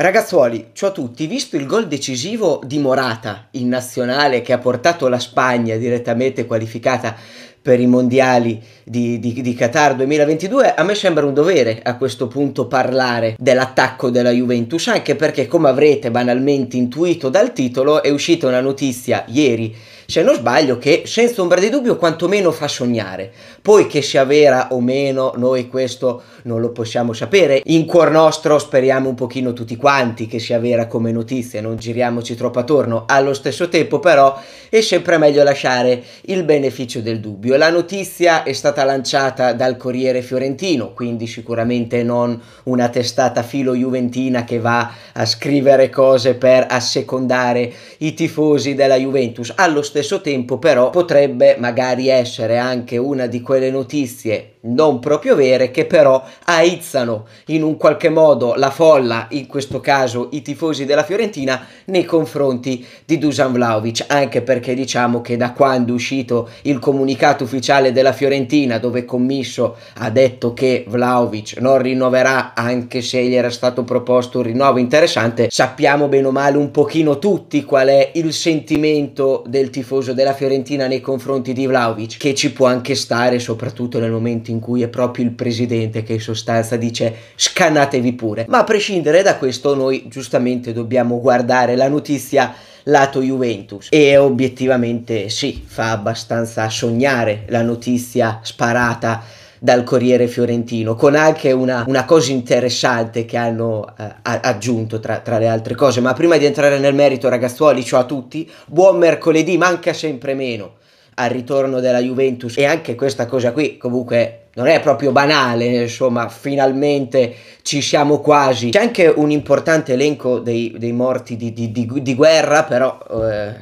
Ragazzuoli, ciao a tutti. Visto il gol decisivo di Morata in nazionale che ha portato la Spagna direttamente qualificata per i mondiali di, di, di Qatar 2022, a me sembra un dovere a questo punto parlare dell'attacco della Juventus, anche perché come avrete banalmente intuito dal titolo è uscita una notizia ieri se non sbaglio, che senza ombra di dubbio quantomeno fa sognare. Poi che sia vera o meno, noi questo non lo possiamo sapere. In cuor nostro speriamo un pochino tutti quanti che sia vera come notizia, non giriamoci troppo attorno. Allo stesso tempo però è sempre meglio lasciare il beneficio del dubbio dubbio. La notizia è stata lanciata dal Corriere Fiorentino, quindi sicuramente non una testata filo juventina che va a scrivere cose per assecondare i tifosi della Juventus. Allo stesso tempo però potrebbe magari essere anche una di quelle notizie non proprio vere che però aizzano in un qualche modo la folla, in questo caso i tifosi della Fiorentina, nei confronti di Dusan Vlaovic, anche perché diciamo che da quando è uscito il comunicato ufficiale della Fiorentina dove Commisso ha detto che Vlaovic non rinnoverà anche se gli era stato proposto un rinnovo interessante, sappiamo bene o male un pochino tutti qual è il sentimento del tifoso della Fiorentina nei confronti di Vlaovic, che ci può anche stare soprattutto nel momento momenti in cui è proprio il presidente che in sostanza dice scannatevi pure. Ma a prescindere da questo noi giustamente dobbiamo guardare la notizia lato Juventus e obiettivamente sì, fa abbastanza sognare la notizia sparata dal Corriere Fiorentino, con anche una, una cosa interessante che hanno eh, aggiunto tra, tra, le altre cose. Ma prima di entrare nel merito, ragazzuoli, ciao a tutti, buon mercoledì, manca sempre meno al ritorno della Juventus e anche questa cosa qui comunque non è proprio banale, insomma, finalmente ci siamo quasi. C'è anche un importante elenco dei, dei morti di, di, di, di, guerra, però eh,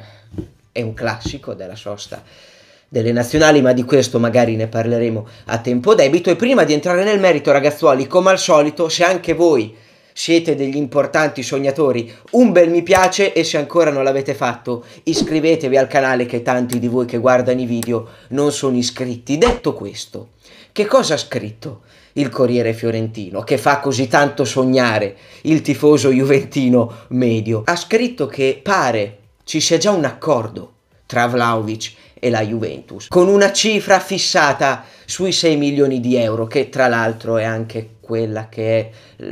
è un classico della sosta delle nazionali, ma di questo magari ne parleremo a tempo debito. E prima di entrare nel merito, ragazzuoli, come al solito, se anche voi siete degli importanti sognatori, un bel mi piace e se ancora non l'avete fatto iscrivetevi al canale che tanti di voi che guardano i video non sono iscritti. Detto questo, che cosa ha scritto il Corriere Fiorentino che fa così tanto sognare il tifoso juventino medio? Ha scritto che pare ci sia già un accordo tra Vlaovic e la Juventus con una cifra fissata sui 6 milioni di euro, che tra l'altro è anche quella che è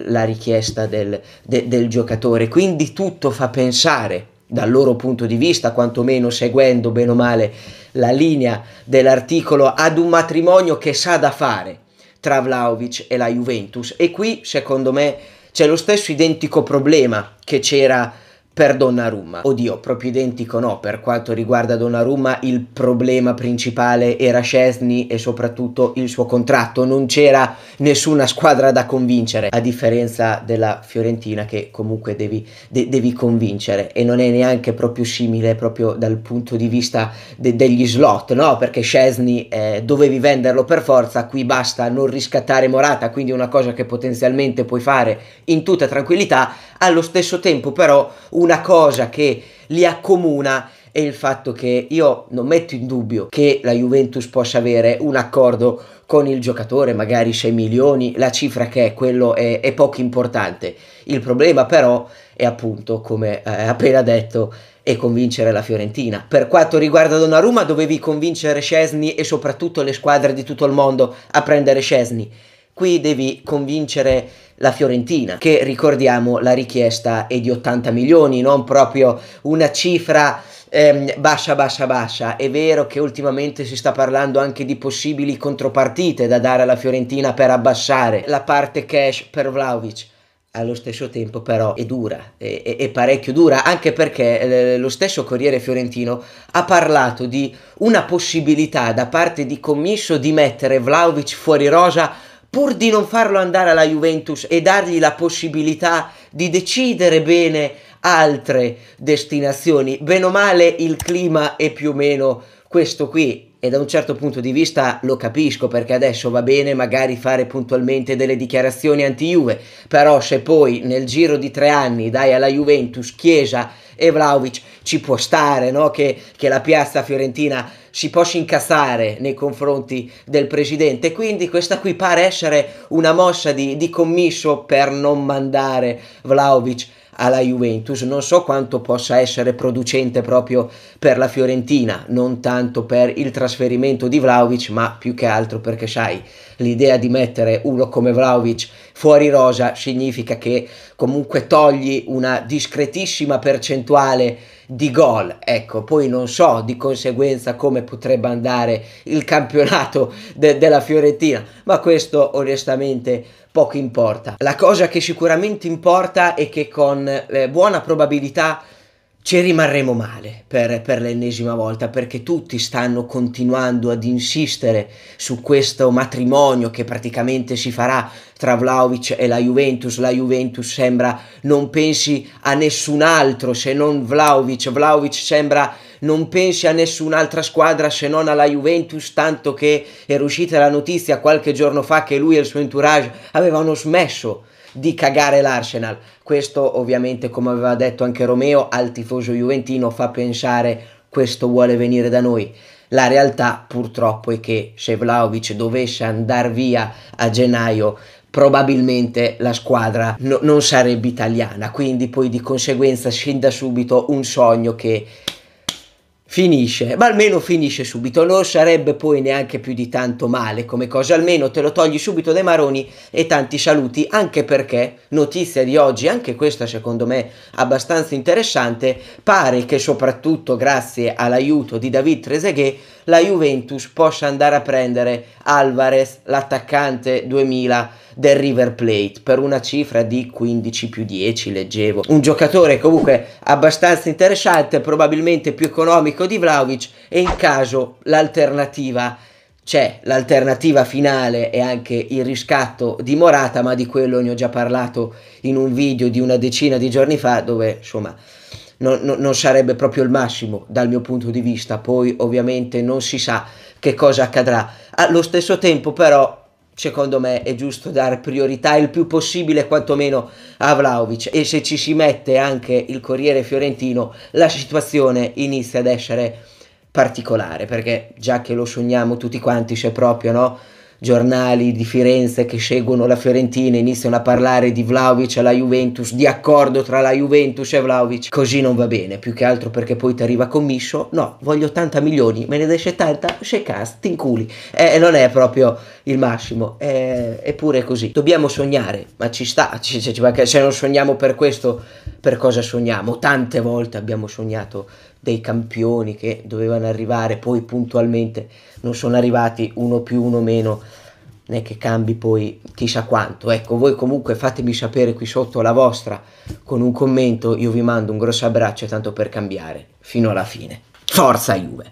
la richiesta del, de, del giocatore. Quindi tutto fa pensare dal loro punto di vista, quantomeno seguendo bene o male la linea dell'articolo, ad un matrimonio che sa da fare tra Vlaovic e la Juventus. E qui, secondo me, c'è lo stesso identico problema che c'era per Donnarumma. Oddio, proprio identico no, per quanto riguarda Donnarumma il problema principale era Scesni e soprattutto il suo contratto, non c'era nessuna squadra da convincere, a differenza della Fiorentina che comunque devi, de- devi convincere e non è neanche proprio simile proprio dal punto di vista de- degli slot, no? Perché Scesni eh, dovevi venderlo per forza, qui basta non riscattare Morata, quindi una cosa che potenzialmente puoi fare in tutta tranquillità, allo stesso tempo però un una cosa che li accomuna è il fatto che io non metto in dubbio che la Juventus possa avere un accordo con il giocatore, magari 6 milioni, la cifra che è, quello è, è poco importante. Il problema però è appunto, come eh, appena detto, e convincere la Fiorentina. Per quanto riguarda Donnarumma dovevi convincere Scesni e soprattutto le squadre di tutto il mondo a prendere Scesni qui devi convincere la Fiorentina, che ricordiamo la richiesta è di 80 milioni, non proprio una cifra ehm, bassa, bassa, bascia. È vero che ultimamente si sta parlando anche di possibili contropartite da dare alla Fiorentina per abbassare la parte cash per Vlaovic allo stesso tempo però è dura, è, è, è parecchio dura, anche perché eh, lo stesso Corriere Fiorentino ha parlato di una possibilità da parte di Commisso di mettere Vlaovic fuori rosa pur di non farlo andare alla Juventus e dargli la possibilità di decidere bene altre destinazioni. Bene o male il clima è più o meno questo qui e da un certo punto di vista lo capisco perché adesso va bene magari fare puntualmente delle dichiarazioni anti-Juve, però se poi nel giro di tre anni dai alla Juventus Chiesa e Vlaovic ci può stare no? che, che la piazza fiorentina si possa incassare nei confronti del presidente. Quindi questa qui pare essere una mossa di, di commisso per non mandare Vlaovic alla Juventus, non so quanto possa essere producente proprio per la Fiorentina, non tanto per il trasferimento di Vlaovic, ma più che altro perché sai, l'idea di mettere uno come Vlaovic fuori rosa significa che comunque togli una discretissima percentuale di gol. Ecco, poi non so di conseguenza come potrebbe andare il campionato de- della Fiorentina, ma questo onestamente poco importa. La cosa che sicuramente importa è che con eh, buona probabilità ci rimarremo male per, per, l'ennesima volta perché tutti stanno continuando ad insistere su questo matrimonio che praticamente si farà tra Vlaovic e la Juventus. La Juventus sembra non pensi a nessun altro se non Vlaovic. Vlaovic sembra non pensi a nessun'altra squadra se non alla Juventus, tanto che era uscita la notizia qualche giorno fa che lui e il suo entourage avevano smesso di cagare l'Arsenal. Questo ovviamente, come aveva detto anche Romeo, al tifoso juventino fa pensare questo vuole venire da noi. La realtà purtroppo è che se Vlaovic dovesse andare via a gennaio probabilmente la squadra no, non sarebbe italiana, quindi poi di conseguenza sin subito un sogno che finisce, ma almeno finisce subito, non sarebbe poi neanche più di tanto male come cosa, almeno te lo togli subito dai maroni e tanti saluti, anche perché, notizia di oggi, anche questa secondo me abbastanza interessante, pare che soprattutto grazie all'aiuto di David Trezeguet la Juventus possa andare a prendere Alvarez, l'attaccante 2000 del River Plate per una cifra di 15 più 10, leggevo. Un giocatore comunque abbastanza interessante, probabilmente più economico di Vlaovic e in caso l'alternativa c'è l'alternativa finale e anche il riscatto di Morata, ma di quello ne ho già parlato in un video di una decina di giorni fa dove insomma non, non, non, sarebbe proprio il massimo dal mio punto di vista, poi ovviamente non si sa che cosa accadrà. Allo ah, stesso tempo però secondo me è giusto dare priorità il più possibile quantomeno a Vlaovic e se ci si mette anche il Corriere Fiorentino la situazione inizia ad essere particolare perché già che lo sogniamo tutti quanti c'è proprio no giornali di Firenze che seguono la Fiorentina iniziano a parlare di Vlaovic alla Juventus, di accordo tra la Juventus e Vlaovic, così non va bene, più che altro perché poi ti arriva commiscio, no, voglio 80 milioni, me ne dai 70, shekast, ti inculi, eh, non è proprio il massimo, eh, eppure è così, dobbiamo sognare, ma ci sta, ci, ci, se cioè non sogniamo per questo, per cosa sogniamo? Tante volte abbiamo sognato dei campioni che dovevano arrivare, poi puntualmente non sono arrivati uno più uno meno, non che cambi poi chissà quanto. Ecco, voi comunque fatemi sapere qui sotto la vostra con un commento, io vi mando un grosso abbraccio tanto per cambiare fino alla fine. Forza Juve!